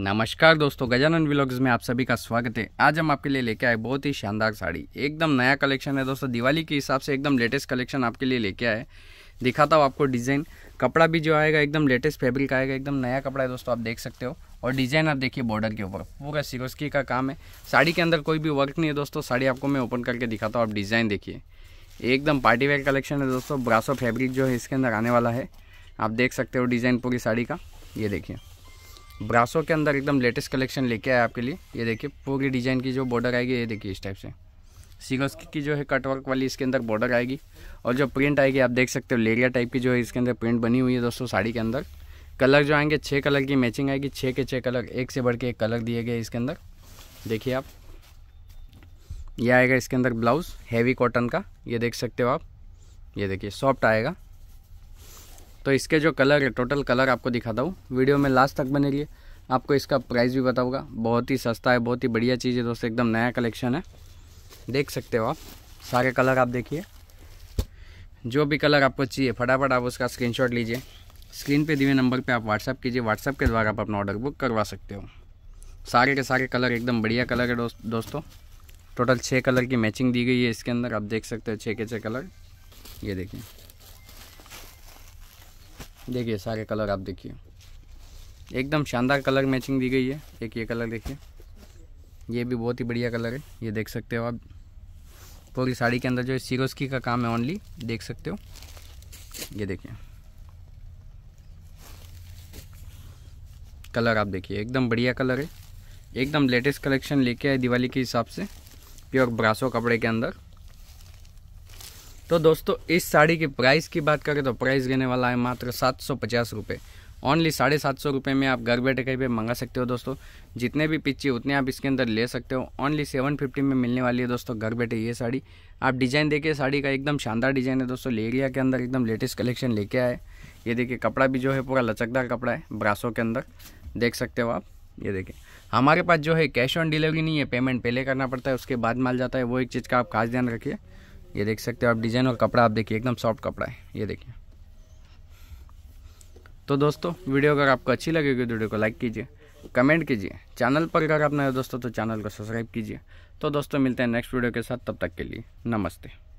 नमस्कार दोस्तों गजानन व्लॉग्स में आप सभी का स्वागत है आज हम आपके लिए लेके आए बहुत ही शानदार साड़ी एकदम नया कलेक्शन है दोस्तों दिवाली के हिसाब से एकदम लेटेस्ट कलेक्शन आपके लिए लेके आए दिखाता हूँ आपको डिज़ाइन कपड़ा भी जो आएगा एकदम लेटेस्ट फैब्रिक आएगा एकदम नया कपड़ा है दोस्तों आप देख सकते हो और डिज़ाइन आप देखिए बॉर्डर के ऊपर पूरा सिरोस्की का काम है साड़ी के अंदर कोई भी वर्क नहीं है दोस्तों साड़ी आपको मैं ओपन करके दिखाता हूँ आप डिज़ाइन देखिए एकदम पार्टी वेयर कलेक्शन है दोस्तों ब्रासो फैब्रिक जो है इसके अंदर आने वाला है आप देख सकते हो डिज़ाइन पूरी साड़ी का ये देखिए ब्रासो के अंदर एकदम लेटेस्ट कलेक्शन लेके आया आपके लिए ये देखिए पूरी डिजाइन की जो बॉर्डर आएगी ये देखिए इस टाइप से सीगोस की जो है कटवर्क वाली इसके अंदर बॉर्डर आएगी और जो प्रिंट आएगी आप देख सकते हो लेरिया टाइप की जो है इसके अंदर प्रिंट बनी हुई है दोस्तों साड़ी के अंदर कलर जो आएंगे छः कलर की मैचिंग आएगी छः के छः कलर एक से बढ़ के एक कलर दिए गए इसके अंदर देखिए आप यह आएगा इसके अंदर ब्लाउज़ हैवी कॉटन का ये देख सकते हो आप ये देखिए सॉफ्ट आएगा तो इसके जो कलर है टोटल कलर आपको दिखाता हूँ वीडियो में लास्ट तक बने रहिए आपको इसका प्राइस भी बताऊँगा बहुत ही सस्ता है बहुत ही बढ़िया चीज़ है दोस्तों एकदम नया कलेक्शन है देख सकते हो आप सारे कलर आप देखिए जो भी कलर आपको चाहिए फटाफट आप उसका स्क्रीन लीजिए स्क्रीन पर दिए नंबर पर आप व्हाट्सअप कीजिए व्हाट्सअप के द्वारा आप अपना ऑर्डर बुक करवा सकते हो सारे के सारे कलर एकदम बढ़िया कलर है दोस्तों टोटल छः कलर की मैचिंग दी गई है इसके अंदर आप देख सकते हो छः के छः कलर ये देखिए देखिए सारे कलर आप देखिए एकदम शानदार कलर मैचिंग दी गई है एक ये कलर देखिए ये भी बहुत ही बढ़िया कलर है ये देख सकते हो आप पूरी साड़ी के अंदर जो सीरोस्की का काम है ओनली देख सकते हो ये देखिए कलर आप देखिए एकदम बढ़िया कलर है एकदम लेटेस्ट कलेक्शन लेके आए दिवाली के हिसाब से प्योर ब्रासो कपड़े के अंदर तो दोस्तों इस साड़ी की प्राइस की बात करें तो प्राइस रहने वाला है मात्र सात सौ पचास रुपये ओनली साढ़े सात सौ रुपये में आप घर बैठे कहीं पर मंगा सकते हो दोस्तों जितने भी पिच उतने आप इसके अंदर ले सकते हो ओनली सेवन फिफ्टी में मिलने वाली है दोस्तों घर बैठे ये साड़ी आप डिज़ाइन देखिए साड़ी का एकदम शानदार डिज़ाइन है दोस्तों लेरिया के अंदर एकदम लेटेस्ट कलेक्शन लेके आए ये देखिए कपड़ा भी जो है पूरा लचकदार कपड़ा है ब्रासों के अंदर देख सकते हो आप ये देखिए हमारे पास जो है कैश ऑन डिलीवरी नहीं है पेमेंट पहले करना पड़ता है उसके बाद माल जाता है वो एक चीज़ का आप खास ध्यान रखिए ये देख सकते हो आप डिज़ाइन और कपड़ा आप देखिए एकदम सॉफ्ट कपड़ा है ये देखिए तो दोस्तों वीडियो अगर आपको अच्छी लगेगी तो वीडियो को लाइक कीजिए कमेंट कीजिए चैनल पर अगर आप नए दोस्तों तो चैनल को सब्सक्राइब कीजिए तो दोस्तों मिलते हैं नेक्स्ट वीडियो के साथ तब तक के लिए नमस्ते